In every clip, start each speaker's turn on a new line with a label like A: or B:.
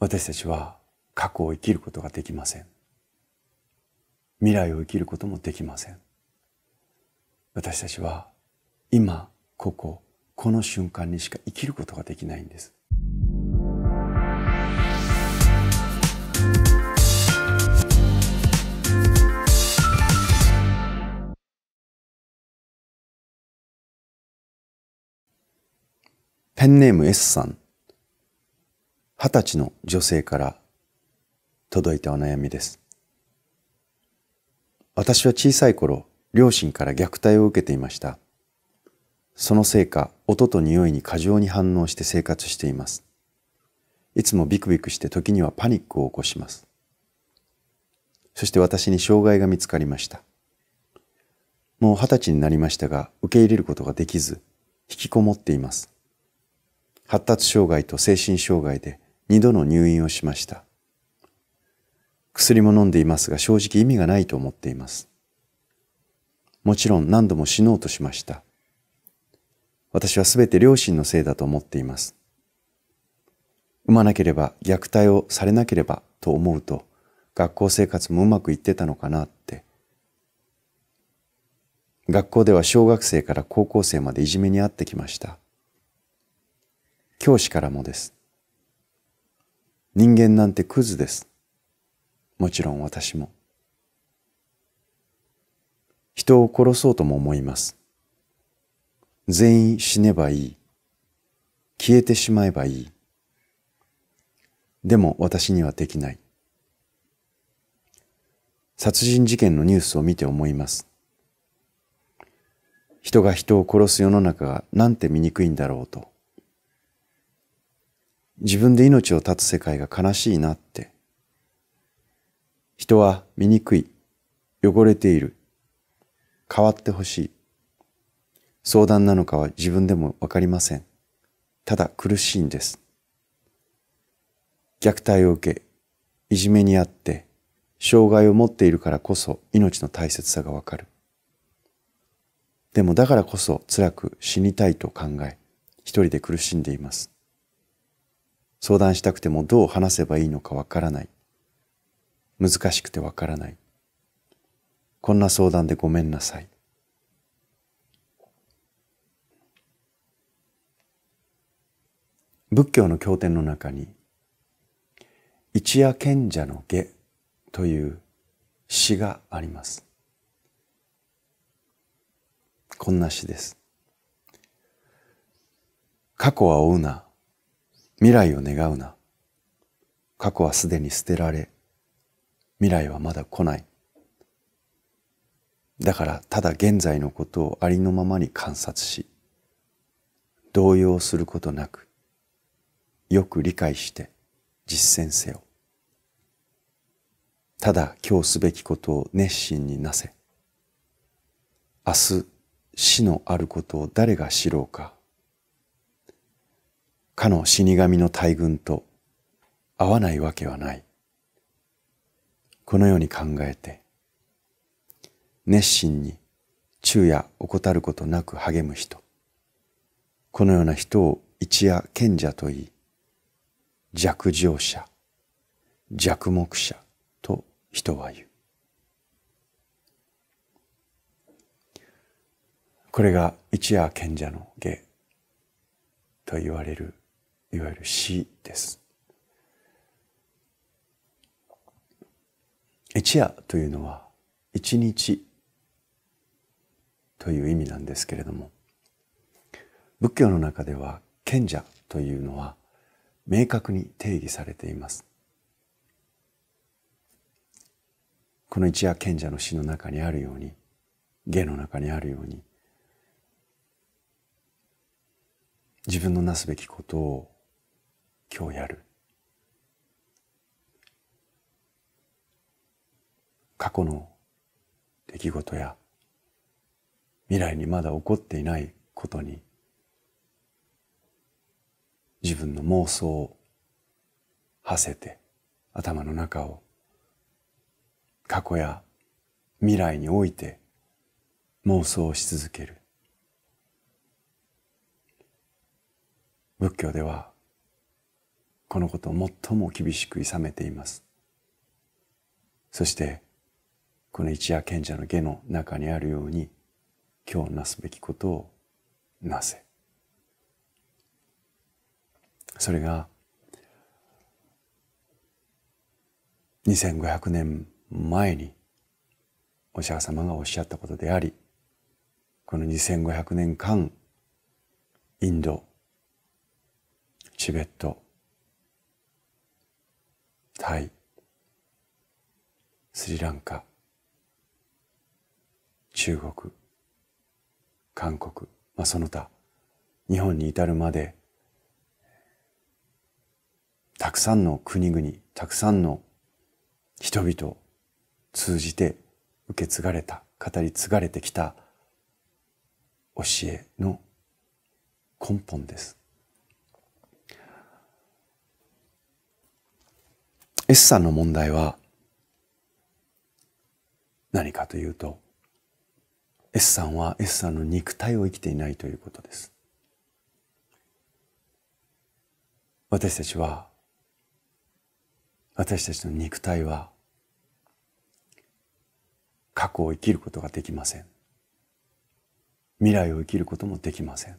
A: 私たちは過去を生きることができません。未来を生きることもできません。私たちは今、ここ、この瞬間にしか生きることができないんです。ペンネーム S さん。二十歳の女性から届いたお悩みです。私は小さい頃、両親から虐待を受けていました。そのせいか、音と匂いに過剰に反応して生活しています。いつもビクビクして時にはパニックを起こします。そして私に障害が見つかりました。もう二十歳になりましたが、受け入れることができず、引きこもっています。発達障害と精神障害で、2度の入院をしました。薬も飲んでいますが正直意味がないと思っています。もちろん何度も死のうとしました。私は全て両親のせいだと思っています。産まなければ虐待をされなければと思うと学校生活もうまくいってたのかなって。学校では小学生から高校生までいじめにあってきました。教師からもです。人間なんてクズです。もちろん私も。人を殺そうとも思います。全員死ねばいい。消えてしまえばいい。でも私にはできない。殺人事件のニュースを見て思います。人が人を殺す世の中がなんて醜いんだろうと。自分で命を絶つ世界が悲しいなって。人は醜い、汚れている、変わってほしい。相談なのかは自分でもわかりません。ただ苦しいんです。虐待を受け、いじめにあって、障害を持っているからこそ命の大切さがわかる。でもだからこそ辛く死にたいと考え、一人で苦しんでいます。相談したくてもどう話せばいいのかわからない。難しくてわからない。こんな相談でごめんなさい。仏教の経典の中に、一夜賢者の下という詩があります。こんな詩です。過去は追うな。未来を願うな。過去はすでに捨てられ、未来はまだ来ない。だからただ現在のことをありのままに観察し、動揺することなく、よく理解して実践せよ。ただ今日すべきことを熱心になせ。明日死のあることを誰が知ろうか。かの死神の大群と合わないわけはない。このように考えて、熱心に昼夜怠ることなく励む人。このような人を一夜賢者と言い、弱情者、弱目者と人は言う。これが一夜賢者の芸と言われるいわゆる死です。一夜というのは一日という意味なんですけれども仏教の中では賢者というのは明確に定義されています。この一夜賢者の詩の中にあるように芸の中にあるように自分のなすべきことを今日やる過去の出来事や未来にまだ起こっていないことに自分の妄想を馳せて頭の中を過去や未来において妄想し続ける仏教ではこのことを最も厳しくいさめています。そして、この一夜賢者の下の中にあるように、今日なすべきことをなせ。それが、2500年前にお釈迦様がおっしゃったことであり、この2500年間、インド、チベット、タイスリランカ中国韓国、まあ、その他日本に至るまでたくさんの国々たくさんの人々を通じて受け継がれた語り継がれてきた教えの根本です S さんの問題は何かというと S さんは S さんの肉体を生きていないということです。私たちは私たちの肉体は過去を生きることができません。未来を生きることもできません。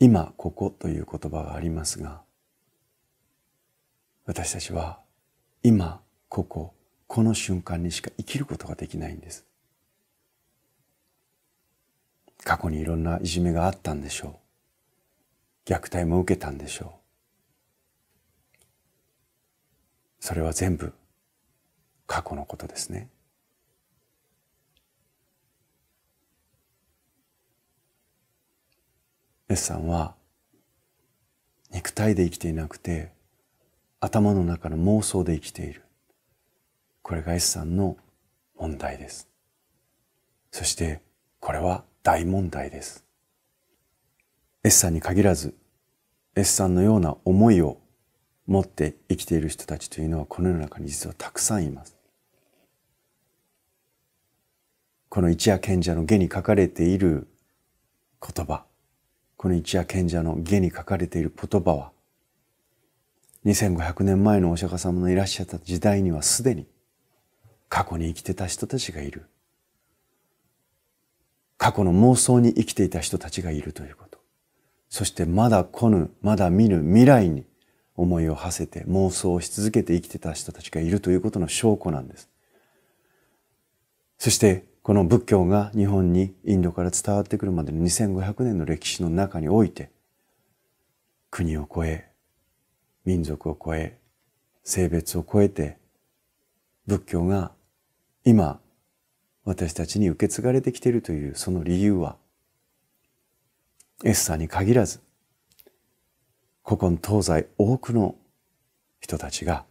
A: 今ここという言葉がありますが私たちは今、ここ、この瞬間にしか生きることができないんです。過去にいろんないじめがあったんでしょう。虐待も受けたんでしょう。それは全部過去のことですね。S さんは肉体で生きていなくて頭の中の妄想で生きている。これが S さんの問題です。そしてこれは大問題です。S さんに限らず S さんのような思いを持って生きている人たちというのはこの世の中に実はたくさんいます。この一夜賢者の下に書かれている言葉、この一夜賢者の下に書かれている言葉は2500年前のお釈迦様のいらっしゃった時代にはすでに過去に生きてた人たちがいる。過去の妄想に生きていた人たちがいるということ。そしてまだ来ぬ、まだ見ぬ未来に思いを馳せて妄想をし続けて生きてた人たちがいるということの証拠なんです。そしてこの仏教が日本にインドから伝わってくるまでの2500年の歴史の中において国を越え民族を超え、性別を超えて、仏教が今私たちに受け継がれてきているというその理由は、エッサに限らず、古今東西多くの人たちが、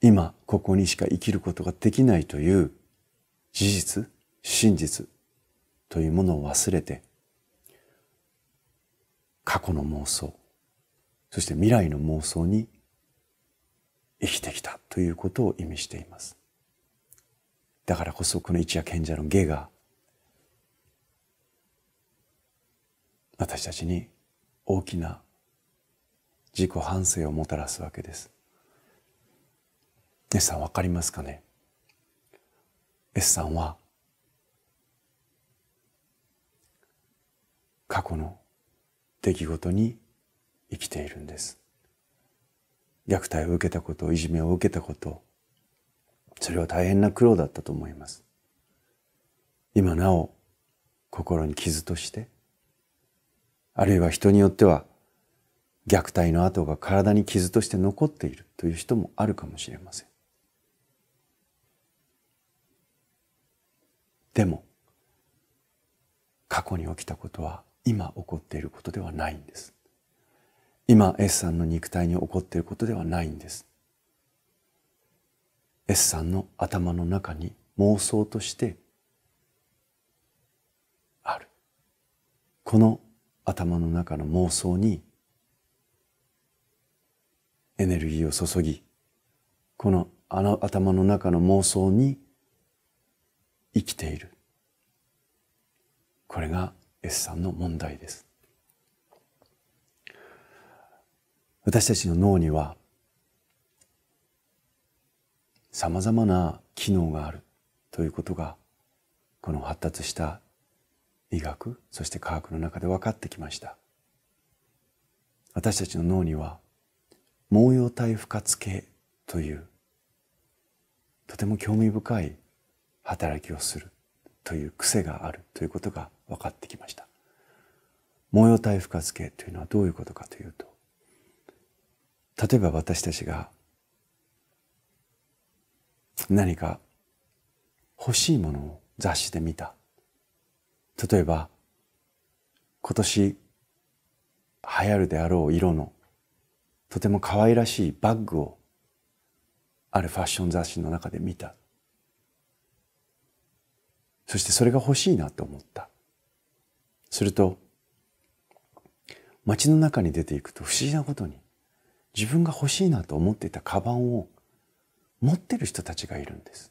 A: 今ここにしか生きることができないという事実、真実というものを忘れて、過去の妄想、そして未来の妄想に生きてきたということを意味しています。だからこそこの一夜賢者の芸が私たちに大きな自己反省をもたらすわけです。S さんわかりますかね ?S さんは過去の出来事に生きているんです。虐待を受けたこと、いじめを受けたこと、それは大変な苦労だったと思います。今なお心に傷として、あるいは人によっては虐待の跡が体に傷として残っているという人もあるかもしれません。でも、過去に起きたことは今起こっていることではないんです。今 S さんの肉体に起こっていることではないんです S さんの頭の中に妄想としてあるこの頭の中の妄想にエネルギーを注ぎこのあの頭の中の妄想に生きているこれが S さんの問題です私たちの脳にはさまざまな機能があるということがこの発達した医学そして科学の中で分かってきました私たちの脳には毛様体不活系というとても興味深い働きをするという癖があるということが分かってきました。毛様体不活系というのはどういうことかというと例えば私たちが何か欲しいものを雑誌で見た。例えば今年流行るであろう色のとても可愛らしいバッグをあるファッション雑誌の中で見た。そしてそれが欲しいなと思った。すると街の中に出ていくと不思議なことに自分が欲しいなと思っていたカバンを持ってる人たちがいるんです。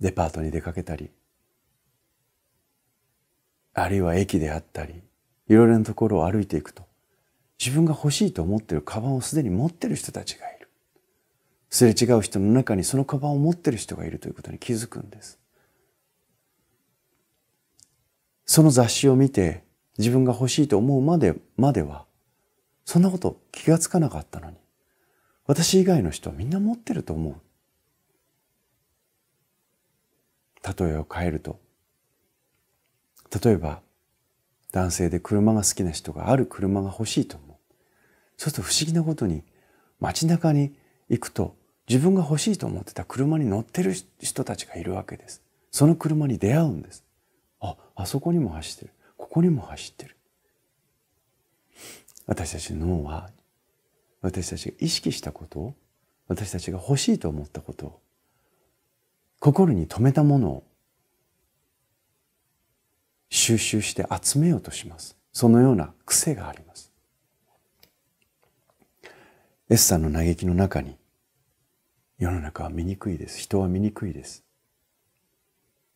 A: デパートに出かけたり、あるいは駅であったり、いろいろなところを歩いていくと、自分が欲しいと思っているカバンをすでに持っている人たちがいる。すれ違う人の中にそのカバンを持っている人がいるということに気づくんです。その雑誌を見て、自分が欲しいと思うまで、までは、そんなこと気がつかなかったのに、私以外の人はみんな持ってると思う。例えを変えると、例えば、男性で車が好きな人がある車が欲しいと思う。そうすると不思議なことに、街中に行くと自分が欲しいと思ってた車に乗ってる人たちがいるわけです。その車に出会うんです。あ、あそこにも走ってる。こにも走ってる私たちの脳は私たちが意識したことを私たちが欲しいと思ったことを心に留めたものを収集して集めようとしますそのような癖がありますエスサの嘆きの中に世の中は醜いです人は醜いです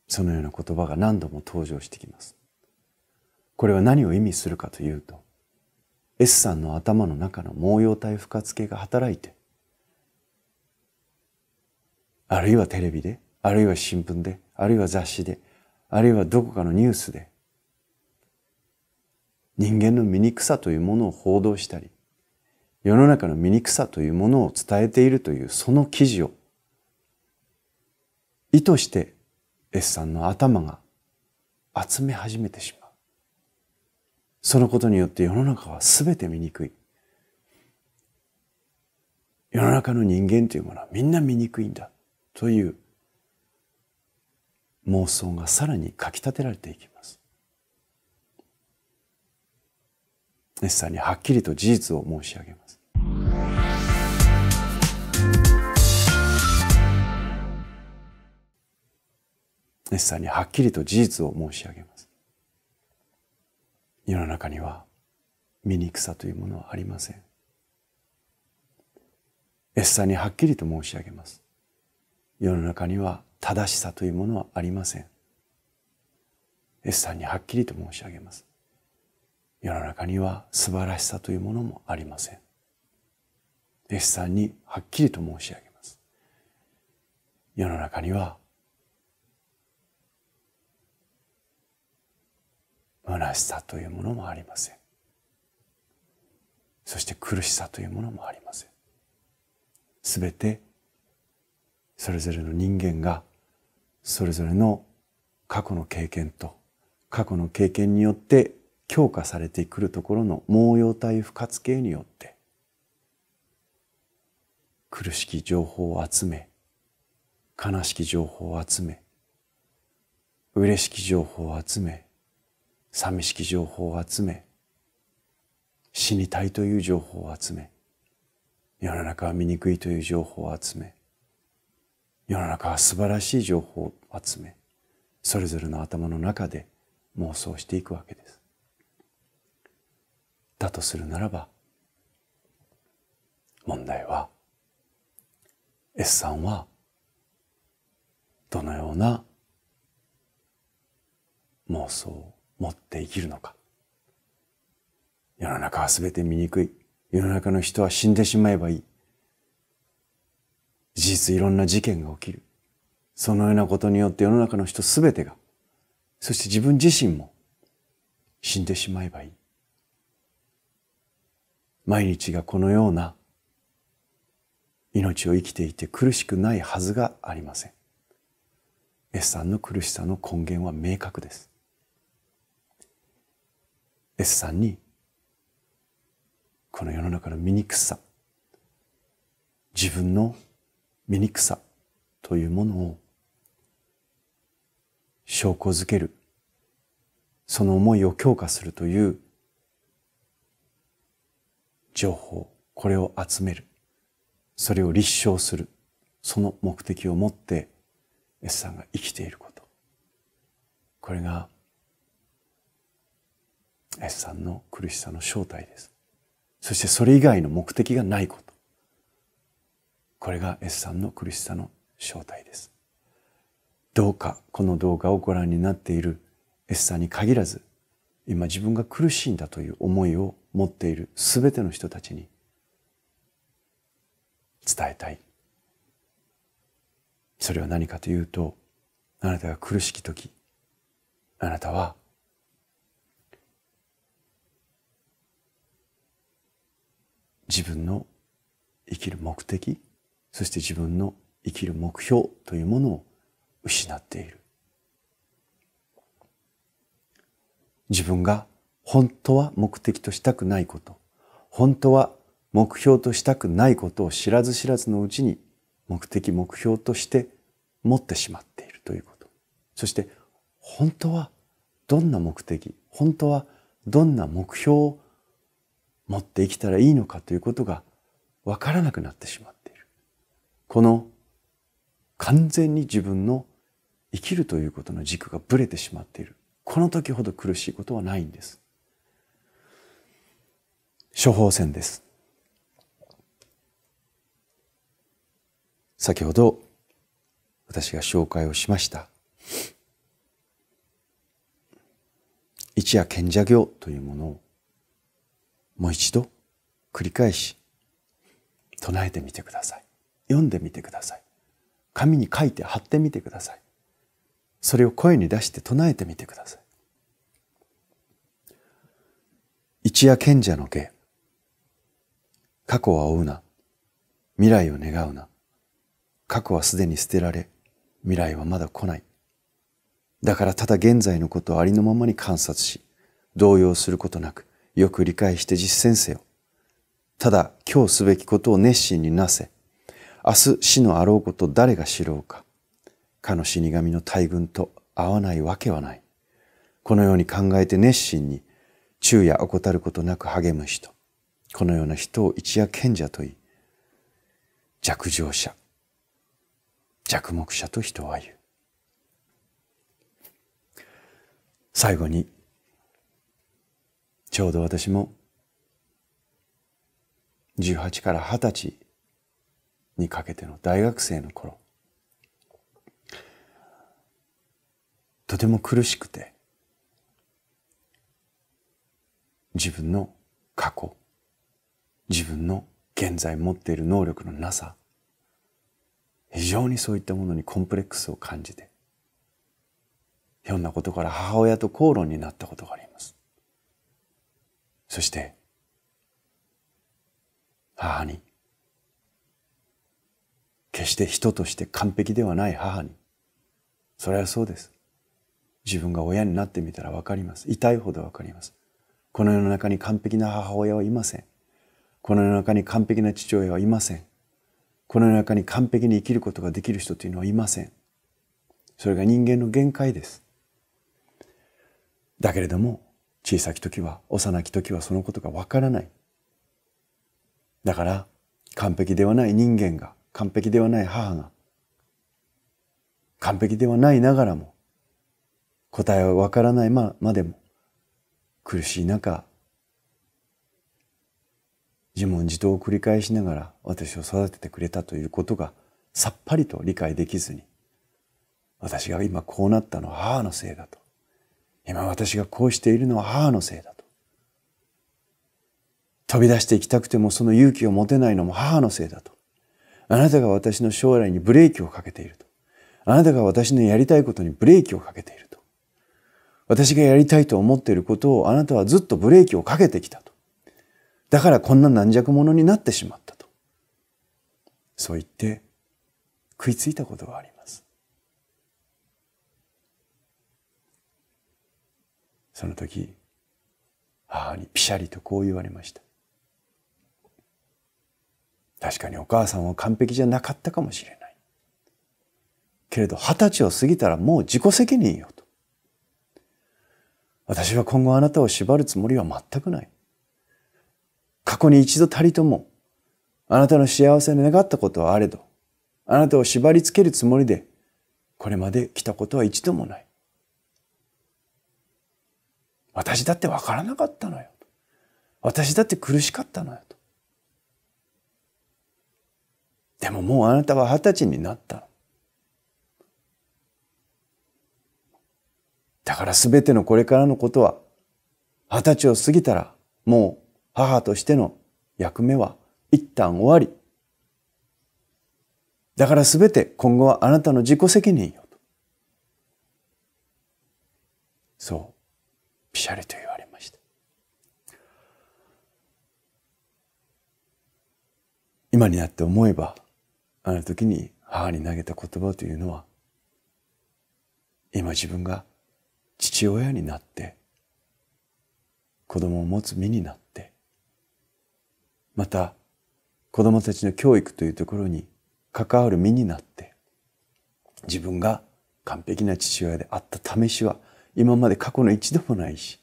A: そのような言葉が何度も登場してきますこれは何を意味するかというと、S さんの頭の中の毛様体不活系が働いて、あるいはテレビで、あるいは新聞で、あるいは雑誌で、あるいはどこかのニュースで、人間の醜さというものを報道したり、世の中の醜さというものを伝えているというその記事を、意図して S さんの頭が集め始めてしまう。そのことによって世の中は全て醜い。世の中の人間というものはみんな醜いんだという妄想がさらにかきたてられていきます。スさんにはっきりと事実を申し上げます。スさんにはっきりと事実を申し上げます。世の中には醜さというものはありません。エスさにはっきりと申し上げます。世の中には正しさというものはありません。エスさんにはっきりと申し上げます。世の中には素晴らしさというものもありません。エスさんにはっきりと申し上げます。世の中には虚しさというものもありません。そして苦しさというものもありません。すべてそれぞれの人間がそれぞれの過去の経験と過去の経験によって強化されてくるところの毛様体不活系によって苦しき情報を集め悲しき情報を集め嬉しき情報を集め寂しき情報を集め、死にたいという情報を集め、世の中は醜いという情報を集め、世の中は素晴らしい情報を集め、それぞれの頭の中で妄想していくわけです。だとするならば、問題は、S さんは、どのような妄想を持って生きるのか。世の中は全て醜い。世の中の人は死んでしまえばいい。事実いろんな事件が起きる。そのようなことによって世の中の人全てが、そして自分自身も死んでしまえばいい。毎日がこのような命を生きていて苦しくないはずがありません。S さんの苦しさの根源は明確です。S さんに、この世の中の醜さ、自分の醜さというものを証拠づける、その思いを強化するという情報、これを集める、それを立証する、その目的を持って S さんが生きていること。これが S さんの苦しさの正体です。そしてそれ以外の目的がないこと。これが S さんの苦しさの正体です。どうかこの動画をご覧になっている S さんに限らず、今自分が苦しいんだという思いを持っている全ての人たちに伝えたい。それは何かというと、あなたが苦しき時、あなたは自分の生きる目的、そして自分の生きる目標というものを失っている。自分が本当は目的としたくないこと、本当は目標としたくないことを知らず知らずのうちに目的目標として持ってしまっているということ。そして本当はどんな目的、本当はどんな目標を持って生きたらいいのかということがわからなくなってしまっている。この完全に自分の生きるということの軸がぶれてしまっている。この時ほど苦しいことはないんです。処方箋です。先ほど私が紹介をしました。一夜賢者行というものをもう一度繰り返し唱えてみてください。読んでみてください。紙に書いて貼ってみてください。それを声に出して唱えてみてください。一夜賢者の芸。過去は追うな。未来を願うな。過去はすでに捨てられ、未来はまだ来ない。だからただ現在のことをありのままに観察し、動揺することなく、よく理解して実践せよ。ただ、今日すべきことを熱心になせ。明日死のあろうこと誰が知ろうか。かの死神の大群と合わないわけはない。このように考えて熱心に、昼夜怠ることなく励む人。このような人を一夜賢者と言い、弱情者、弱目者と人は言う。最後にちょうど私も18から20歳にかけての大学生の頃とても苦しくて自分の過去自分の現在持っている能力のなさ非常にそういったものにコンプレックスを感じてひょんなことから母親と口論になったことがありますそして、母に、決して人として完璧ではない母に、それはそうです。自分が親になってみたらわかります。痛いほどわかります。この世の中に完璧な母親はいません。この世の中に完璧な父親はいません。この世の中に完璧に生きることができる人というのはいません。それが人間の限界です。だけれども、小さき時は、幼き時はそのことがわからない。だから、完璧ではない人間が、完璧ではない母が、完璧ではないながらも、答えはわからないままでも、苦しい中、自問自答を繰り返しながら私を育ててくれたということがさっぱりと理解できずに、私が今こうなったのは母のせいだと。今私がこうしているのは母のせいだと。飛び出していきたくてもその勇気を持てないのも母のせいだと。あなたが私の将来にブレーキをかけていると。あなたが私のやりたいことにブレーキをかけていると。私がやりたいと思っていることをあなたはずっとブレーキをかけてきたと。だからこんな軟弱者になってしまったと。そう言って食いついたことがあります。その時、母にぴしゃりとこう言われました。確かにお母さんは完璧じゃなかったかもしれない。けれど二十歳を過ぎたらもう自己責任よと。私は今後あなたを縛るつもりは全くない。過去に一度たりともあなたの幸せを願ったことはあれど、あなたを縛りつけるつもりでこれまで来たことは一度もない。私だって分からなかったのよ。私だって苦しかったのよ。とでももうあなたは二十歳になったの。だから全てのこれからのことは、二十歳を過ぎたらもう母としての役目は一旦終わり。だから全て今後はあなたの自己責任よ。そう。ピシャリと言われました今になって思えばあの時に母に投げた言葉というのは今自分が父親になって子供を持つ身になってまた子供たちの教育というところに関わる身になって自分が完璧な父親であった試しは今まで過去の一度もないし、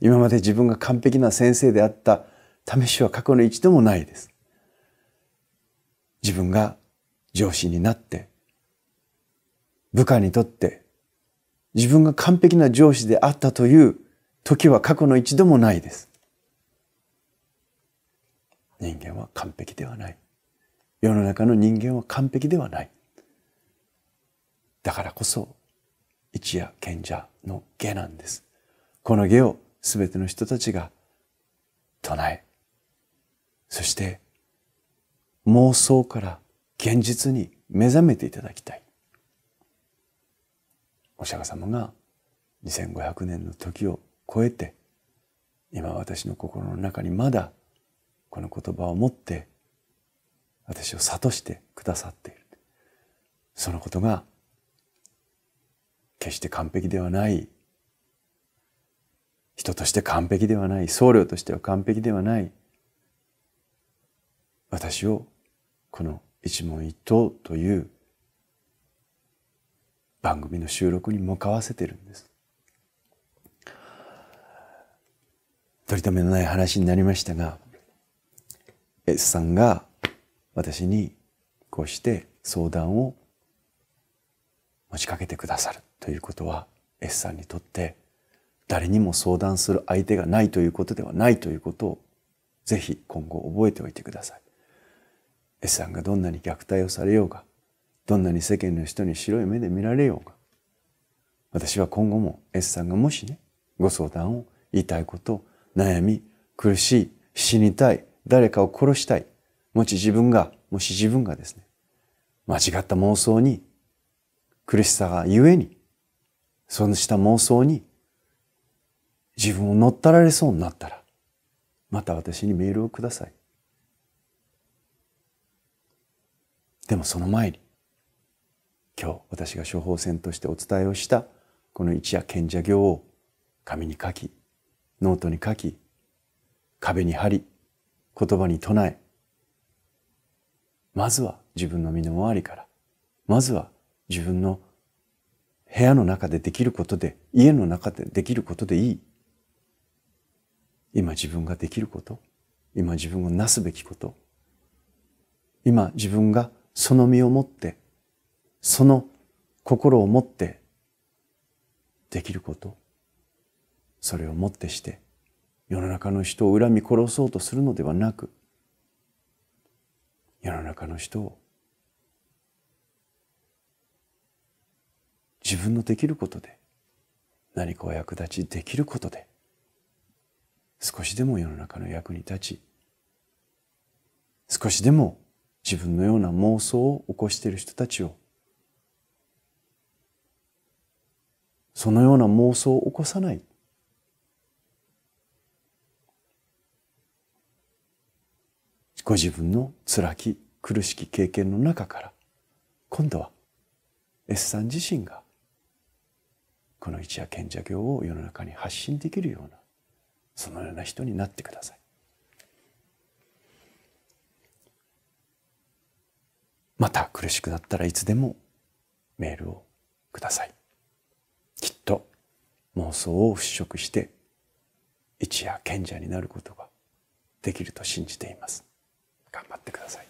A: 今まで自分が完璧な先生であった試しは過去の一度もないです。自分が上司になって、部下にとって自分が完璧な上司であったという時は過去の一度もないです。人間は完璧ではない。世の中の人間は完璧ではない。だからこそ一夜賢者の下なんです。この下を全ての人たちが唱え、そして妄想から現実に目覚めていただきたい。お釈迦様が2500年の時を超えて、今私の心の中にまだこの言葉を持って私を諭してくださっている。そのことが決して完璧ではない。人として完璧ではない。僧侶としては完璧ではない。私をこの一問一答という番組の収録に向かわせてるんです。取り留めのない話になりましたが、S さんが私にこうして相談を持ちかけてくださる。ということは S さんにとって誰にも相談する相手がないということではないということをぜひ今後覚えておいてください。S さんがどんなに虐待をされようがどんなに世間の人に白い目で見られようが私は今後も S さんがもしねご相談を言いたいこと悩み苦しい死にたい誰かを殺したいもし自分がもし自分がですね間違った妄想に苦しさがゆえにそのした妄想に自分を乗っ取られそうになったら、また私にメールをください。でもその前に、今日私が処方箋としてお伝えをしたこの一夜賢者行を紙に書き、ノートに書き、壁に貼り、言葉に唱え、まずは自分の身の回りから、まずは自分の部屋の中でできることで、家の中でできることでいい。今自分ができること、今自分をなすべきこと、今自分がその身をもって、その心を持ってできること、それをもってして、世の中の人を恨み殺そうとするのではなく、世の中の人を自分のできることで何かお役立ちできることで少しでも世の中の役に立ち少しでも自分のような妄想を起こしている人たちをそのような妄想を起こさないご自分の辛き苦しき経験の中から今度は S さん自身がこの一夜賢者業を世の中に発信できるようなそのような人になってくださいまた苦しくなったらいつでもメールをくださいきっと妄想を払拭して一夜賢者になることができると信じています頑張ってください